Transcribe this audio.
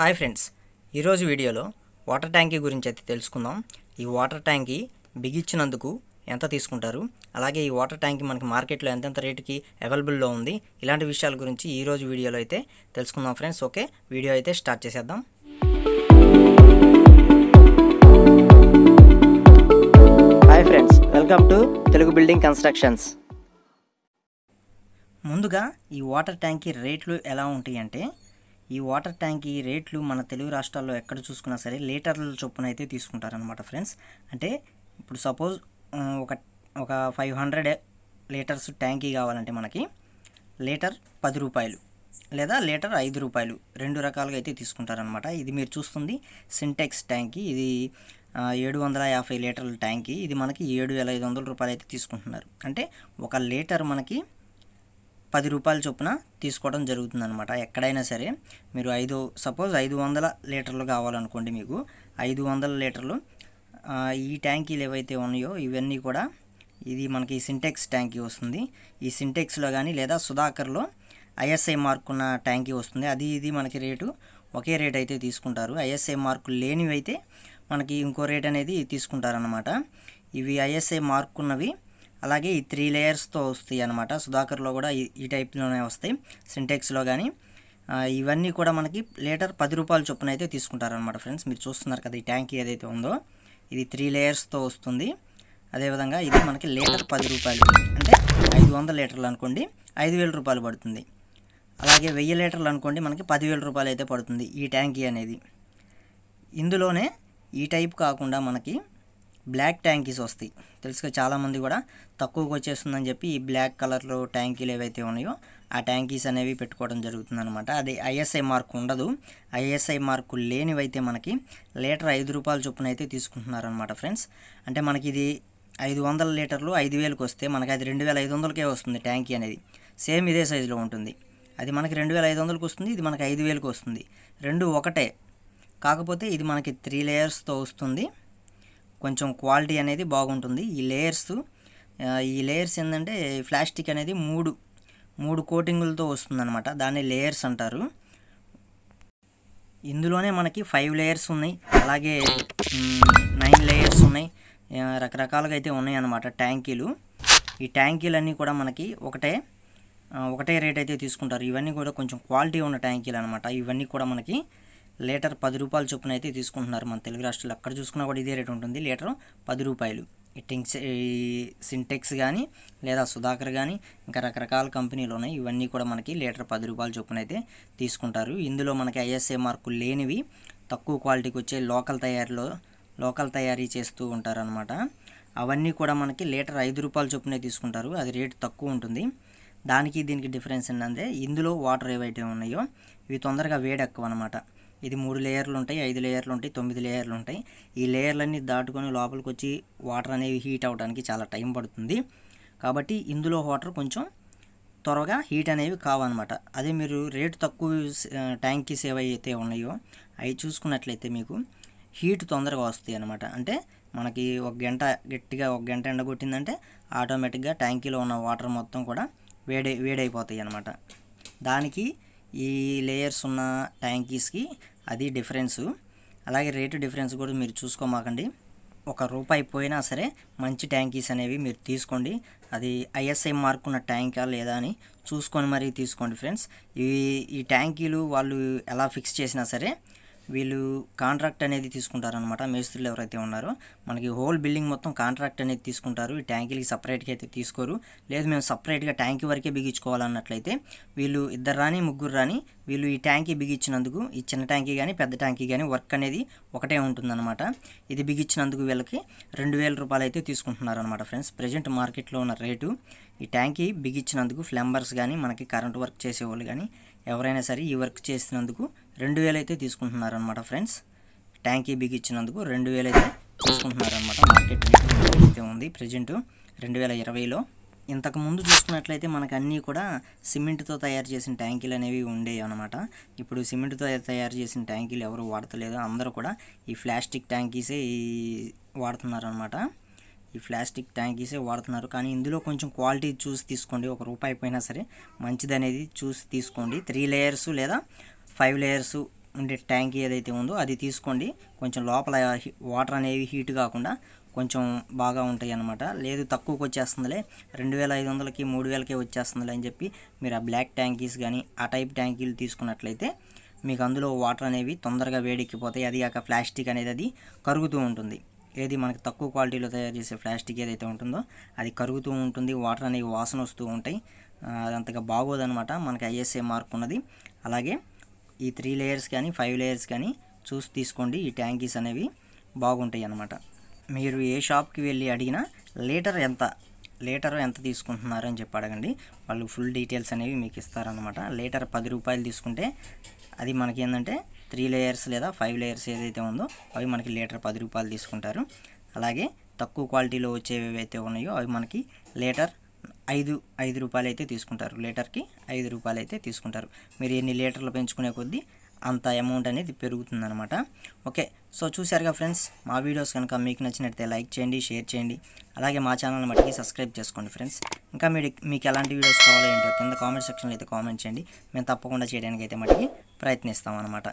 hi friends ఈరోజు వీడియోలో water ట్యాంకీ గురించి అయితే తెలుసుకుందాం ఈ వాటర్ ట్యాంకీ బిగిచ్చినందుకు ఎంత తీసుకుంటారు అలాగే ఈ వాటర్ ట్యాంకీ మనకి మార్కెట్లో ఎంతెంత రేటుకి అవైలబుల్లో ఉంది ఇలాంటి విషయాల గురించి ఈరోజు వీడియోలో అయితే తెలుసుకుందాం ఫ్రెండ్స్ ఓకే వీడియో అయితే స్టార్ట్ చేసేద్దాం hi friends welcome to Telugu building constructions ముందుగా ఈ వాటర్ ట్యాంకీ రేట్లు ఎలా ఉంటాయి అంటే ఈ వాటర్ ట్యాంక్ ఈ రేట్లు మన తెలుగు రాష్ట్రాల్లో ఎక్కడ చూసుకున్నా సరే లీటర్ల చొప్పున అయితే తీసుకుంటారనమాట ఫ్రెండ్స్ అంటే ఇప్పుడు సపోజ్ ఒక ఒక ఫైవ్ హండ్రెడ్ లీటర్స్ ట్యాంకీ కావాలంటే మనకి లీటర్ పది రూపాయలు లేదా లీటర్ ఐదు రూపాయలు రెండు రకాలుగా అయితే తీసుకుంటారనమాట ఇది మీరు చూస్తుంది సింటెక్స్ ట్యాంకీ ఇది ఏడు వందల యాభై లీటర్ల ట్యాంకీ ఇది మనకి ఏడు వేల ఐదు వందల రూపాయలు అయితే తీసుకుంటున్నారు అంటే ఒక లీటర్ మనకి పది రూపాయల చొప్పున తీసుకోవడం జరుగుతుందనమాట ఎక్కడైనా సరే మీరు ఐదు సపోజ్ ఐదు వందల లీటర్లు కావాలనుకోండి మీకు ఐదు వందల లీటర్లు ఈ ట్యాంకీలు ఏవైతే ఉన్నాయో ఇవన్నీ కూడా ఇది మనకి సింటెక్స్ ట్యాంకీ వస్తుంది ఈ సింటెక్స్లో కానీ లేదా సుధాకర్లో ఐఎస్ఐ మార్క్ ఉన్న ట్యాంకీ వస్తుంది అది ఇది మనకి రేటు ఒకే రేట్ అయితే తీసుకుంటారు ఐఎస్ఐ మార్కులు లేనివైతే మనకి ఇంకో రేట్ అనేది తీసుకుంటారనమాట ఇవి ఐఎస్ఐ మార్క్ ఉన్నవి అలాగే ఈ త్రీ లేయర్స్తో వస్తాయి అనమాట సుధాకర్లో కూడా ఈ టైప్లోనే వస్తాయి సింటెక్స్లో కానీ ఇవన్నీ కూడా మనకి లీటర్ పది రూపాయల చొప్పున అయితే తీసుకుంటారనమాట ఫ్రెండ్స్ మీరు చూస్తున్నారు కదా ఈ ట్యాంక్ ఏదైతే ఉందో ఇది త్రీ లేయర్స్తో వస్తుంది అదేవిధంగా ఇది మనకి లీటర్ పది రూపాయలు అంటే ఐదు వందల లీటర్లు అనుకోండి ఐదు వేల రూపాయలు పడుతుంది అలాగే వెయ్యి లీటర్లు అనుకోండి మనకి పదివేల రూపాయలు అయితే పడుతుంది ఈ ట్యాంకీ అనేది ఇందులోనే ఈ టైప్ కాకుండా మనకి బ్లాక్ ట్యాంకీస్ వస్తాయి తెలుసుగా చాలామంది కూడా తక్కువకి వచ్చేస్తుందని చెప్పి ఈ బ్లాక్ కలర్లో ట్యాంకీలు ఏవైతే ఉన్నాయో ఆ ట్యాంకీస్ అనేవి పెట్టుకోవడం జరుగుతుంది అనమాట అది ఐఎస్ఐ మార్క్ ఉండదు ఐఎస్ఐ మార్కు లేనివైతే మనకి లీటర్ ఐదు రూపాయల చొప్పున అయితే తీసుకుంటున్నారనమాట ఫ్రెండ్స్ అంటే మనకి ఇది ఐదు వందల లీటర్లు ఐదు వేలకు వస్తే మనకి అది రెండు వేల ఐదు వందలకే వస్తుంది ట్యాంకీ అనేది సేమ్ ఇదే సైజులో ఉంటుంది అది మనకి రెండు వేల ఐదు వందలకు వస్తుంది ఇది మనకి ఐదు వేలకు వస్తుంది రెండు ఒకటే కాకపోతే ఇది మనకి త్రీ లేయర్స్తో వస్తుంది కొంచెం క్వాలిటీ అనేది బాగుంటుంది ఈ లేయర్స్ ఈ లేయర్స్ ఏంటంటే ప్లాస్టిక్ అనేది మూడు మూడు కోటింగులతో వస్తుందన్నమాట దాన్ని లేయర్స్ అంటారు ఇందులోనే మనకి ఫైవ్ లేయర్స్ ఉన్నాయి అలాగే నైన్ లేయర్స్ ఉన్నాయి రకరకాలుగా అయితే ఉన్నాయి అనమాట ట్యాంకీలు ఈ ట్యాంకీలన్నీ కూడా మనకి ఒకటే ఒకటే రేట్ అయితే తీసుకుంటారు ఇవన్నీ కూడా కొంచెం క్వాలిటీ ఉన్న ట్యాంకీలు అనమాట ఇవన్నీ కూడా మనకి లీటర్ పది రూపాయల చొప్పున అయితే తీసుకుంటున్నారు మన తెలుగు రాష్ట్రాలు అక్కడ చూసుకున్నా కూడా ఇదే రేట్ ఉంటుంది లీటర్ పది రూపాయలు ఈ టింక్స్ ఈ సింటెక్స్ కానీ లేదా సుధాకర్ కానీ ఇంకా రకరకాల కంపెనీలు ఉన్నాయి ఇవన్నీ కూడా మనకి లీటర్ పది రూపాయల చొప్పున అయితే తీసుకుంటారు ఇందులో మనకి ఐఎస్ఏ మార్కులు లేనివి తక్కువ క్వాలిటీకి వచ్చే లోకల్ తయారీలో లోకల్ తయారీ చేస్తూ ఉంటారు అనమాట అవన్నీ కూడా మనకి లీటర్ ఐదు రూపాయల చొప్పునే తీసుకుంటారు అది రేటు తక్కువ ఉంటుంది దానికి దీనికి డిఫరెన్స్ ఏంటంటే ఇందులో వాటర్ ఏవైతే ఉన్నాయో ఇవి తొందరగా వేడెక్కువ అనమాట ఇది మూడు లేయర్లు ఉంటాయి ఐదు లేయర్లు ఉంటాయి తొమ్మిది లేయర్లు ఉంటాయి ఈ లేయర్లన్నీ దాటుకొని లోపలికి వచ్చి వాటర్ అనేవి హీట్ అవడానికి చాలా టైం పడుతుంది కాబట్టి ఇందులో వాటర్ కొంచెం త్వరగా హీట్ అనేవి కావన్నమాట అదే మీరు రేటు తక్కువ ట్యాంకీస్ అయితే ఉన్నాయో అవి చూసుకున్నట్లయితే మీకు హీట్ తొందరగా వస్తాయి అనమాట అంటే మనకి ఒక గంట గట్టిగా ఒక గంట ఎండగొట్టిందంటే ఆటోమేటిక్గా ట్యాంకీలో ఉన్న వాటర్ మొత్తం కూడా వేడి వేడైపోతాయి అనమాట దానికి ఈ లేయర్స్ ఉన్న ట్యాంకీస్కి అది డిఫరెన్సు అలాగే రేటు డిఫరెన్స్ కూడా మీరు చూసుకోమాకండి ఒక రూపాయి పోయినా సరే మంచి ట్యాంకీస్ అనేవి మీరు తీసుకోండి అది ఐఎస్ఐ మార్క్ ఉన్న ట్యాంకా లేదా అని చూసుకొని మరీ తీసుకోండి ఫ్రెండ్స్ ఇవి ఈ ట్యాంకీలు వాళ్ళు ఎలా ఫిక్స్ చేసినా సరే వీళ్ళు కాంట్రాక్ట్ అనేది తీసుకుంటారనమాట మేస్త్రులు ఎవరైతే ఉన్నారో మనకి హోల్ బిల్డింగ్ మొత్తం కాంట్రాక్ట్ అనేది తీసుకుంటారు ఈ ట్యాంకీలకి సపరేట్గా అయితే తీసుకోరు లేదు మేము సపరేట్గా ట్యాంకీ వరకే బిగించుకోవాలన్నట్లయితే వీళ్ళు ఇద్దరు రాని ముగ్గురు రాని వీళ్ళు ఈ ట్యాంకీ బిగించినందుకు ఈ చిన్న ట్యాంకీ కానీ పెద్ద ట్యాంకీ కానీ వర్క్ అనేది ఒకటే ఉంటుందన్నమాట ఇది బిగించినందుకు వీళ్ళకి రెండు వేల రూపాయలు అయితే తీసుకుంటున్నారు అనమాట ఫ్రెండ్స్ ప్రజెంట్ మార్కెట్లో ఉన్న రేటు ఈ ట్యాంకీ బిగించినందుకు ఫ్లంబర్స్ కానీ మనకి కరెంట్ వర్క్ చేసేవాళ్ళు కానీ ఎవరైనా సరే ఈ వర్క్ చేసినందుకు రెండు వేలు అయితే తీసుకుంటున్నారనమాట ఫ్రెండ్స్ ట్యాంకీ ఇచ్చినందుకు రెండు వేలు అయితే తీసుకుంటున్నారనమాట మార్కెట్ రేట్ అయితే ఉంది ప్రజెంట్ రెండు వేల ఇరవైలో ఇంతకుముందు చూసుకున్నట్లయితే మనకు అన్నీ కూడా సిమెంట్తో తయారు చేసిన ట్యాంకీలు అనేవి ఉండేవి అనమాట ఇప్పుడు సిమెంట్తో తయారు చేసిన ట్యాంకీలు ఎవరు వాడతలేదు అందరూ కూడా ఈ ప్లాస్టిక్ ట్యాంకీసే వాడుతున్నారనమాట ఈ ప్లాస్టిక్ ట్యాంకీసే వాడుతున్నారు కానీ ఇందులో కొంచెం క్వాలిటీ చూసి తీసుకోండి ఒక రూపాయి పోయినా సరే మంచిది అనేది చూసి తీసుకోండి త్రీ లేయర్స్ లేదా ఫైవ్ లేయర్స్ ఉండే ట్యాంక్ ఏదైతే ఉందో అది తీసుకోండి కొంచెం లోపల వాటర్ అనేవి హీట్ కాకుండా కొంచెం బాగా ఉంటాయి అన్నమాట లేదు తక్కువకి వచ్చేస్తుందిలే రెండు వేల ఐదు వందలకి మూడు వేలకే వచ్చేస్తుందిలే అని చెప్పి మీరు ఆ బ్లాక్ ట్యాంకీస్ కానీ ఆ టైప్ ట్యాంకీలు తీసుకున్నట్లయితే మీకు అందులో వాటర్ అనేవి తొందరగా వేడెక్కిపోతాయి అది కాక ప్లాస్టిక్ అనేది అది కరుగుతూ ఉంటుంది ఏది మనకు తక్కువ క్వాలిటీలో తయారు చేసే ప్లాస్టిక్ ఏదైతే ఉంటుందో అది కరుగుతూ ఉంటుంది వాటర్ అనేవి వాసన వస్తూ ఉంటాయి అది అంతగా బాగోదనమాట మనకి ఐఎస్ఏ మార్క్ ఉన్నది అలాగే ఈ త్రీ లేయర్స్ కానీ ఫైవ్ లేయర్స్ కానీ చూసి తీసుకోండి ఈ ట్యాంకీస్ అనేవి బాగుంటాయి అన్నమాట మీరు ఏ షాప్కి వెళ్ళి అడిగినా లీటర్ ఎంత లీటర్ ఎంత తీసుకుంటున్నారు అని చెప్పి అడగండి వాళ్ళు ఫుల్ డీటెయిల్స్ అనేవి మీకు ఇస్తారనమాట లీటర్ పది రూపాయలు తీసుకుంటే అది మనకి ఏంటంటే త్రీ లేయర్స్ లేదా ఫైవ్ లేయర్స్ ఏదైతే ఉందో అవి మనకి లీటర్ పది రూపాయలు తీసుకుంటారు అలాగే తక్కువ క్వాలిటీలో వచ్చేవి ఏవైతే ఉన్నాయో అవి మనకి లీటర్ ఐదు ఐదు రూపాయలు అయితే తీసుకుంటారు లీటర్కి ఐదు రూపాయలు అయితే తీసుకుంటారు మీరు ఎన్ని లీటర్లు పెంచుకునే కొద్దీ అంత అమౌంట్ అనేది పెరుగుతుందనమాట ఓకే సో చూశారుగా ఫ్రెండ్స్ మా వీడియోస్ కనుక మీకు నచ్చినట్టయితే లైక్ చేయండి షేర్ చేయండి అలాగే మా ఛానల్ మటుకి సబ్స్క్రైబ్ చేసుకోండి ఫ్రెండ్స్ ఇంకా మీరు మీకు ఎలాంటి వీడియోస్ కావాలో ఏంటో కింద కామెంట్ సెక్షన్లో అయితే కామెంట్ చేయండి మేము తప్పకుండా చేయడానికి అయితే మటుకి అనమాట